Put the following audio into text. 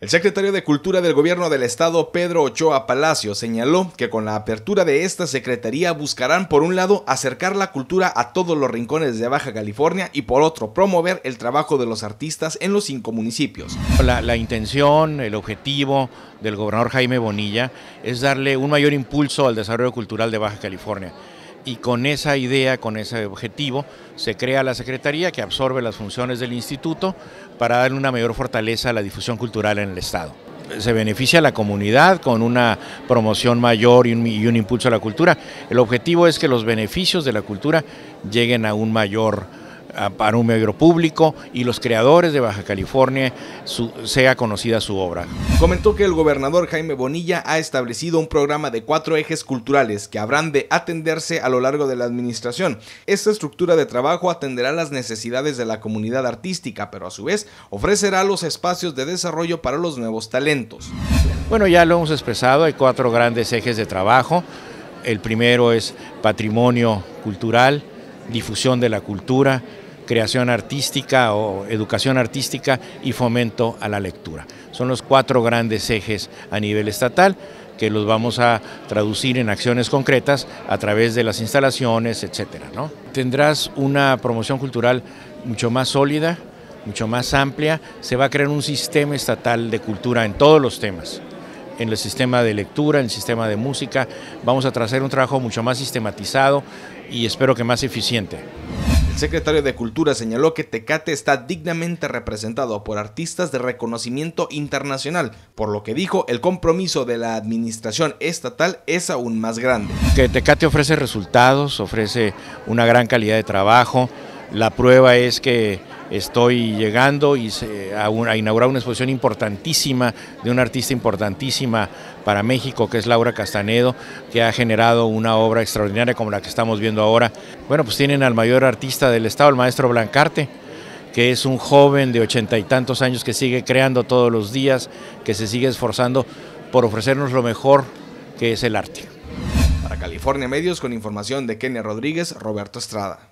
El secretario de Cultura del Gobierno del Estado, Pedro Ochoa Palacio, señaló que con la apertura de esta secretaría buscarán, por un lado, acercar la cultura a todos los rincones de Baja California y, por otro, promover el trabajo de los artistas en los cinco municipios. La, intención, el objetivo del gobernador Jaime Bonilla es darle un mayor impulso al desarrollo cultural de Baja California y con esa idea, con ese objetivo, se crea la Secretaría que absorbe las funciones del instituto para darle una mayor fortaleza a la difusión cultural en el Estado. Se beneficia a la comunidad con una promoción mayor y un, y un impulso a la cultura. El objetivo es que los beneficios de la cultura lleguen a un mayor para un medio público y los creadores de Baja California sea conocida su obra. Comentó que el gobernador Jaime Bonilla ha establecido un programa de cuatro ejes culturales que habrán de atenderse a lo largo de la administración. Esta estructura de trabajo atenderá las necesidades de la comunidad artística, pero a su vez ofrecerá los espacios de desarrollo para los nuevos talentos. Bueno, ya lo hemos expresado, hay cuatro grandes ejes de trabajo. El primero es patrimonio cultural, difusión de la cultura, creación artística o educación artística y fomento a la lectura. Son los cuatro grandes ejes a nivel estatal que los vamos a traducir en acciones concretas a través de las instalaciones, etcétera. ¿no? Tendrás una promoción cultural mucho más sólida, mucho más amplia. Se va a crear un sistema estatal de cultura en todos los temas en el sistema de lectura, en el sistema de música. Vamos a trazar un trabajo mucho más sistematizado, y espero que más eficiente. El secretario de Cultura señaló que Tecate está dignamente representado por artistas de reconocimiento internacional, por lo que dijo el compromiso de la administración estatal es aún más grande. Que Tecate ofrece resultados, ofrece una gran calidad de trabajo, la prueba es que estoy llegando y se, a, inaugurar una exposición importantísima de una artista importantísima para México, que es Laura Castanedo, que ha generado una obra extraordinaria como la que estamos viendo ahora. Bueno, pues tienen al mayor artista del Estado, el maestro Blancarte, que es un joven de ochenta y tantos años que sigue creando todos los días, que se sigue esforzando por ofrecernos lo mejor que es el arte. Para California Medios, con información de Kenia Rodríguez, Roberto Estrada.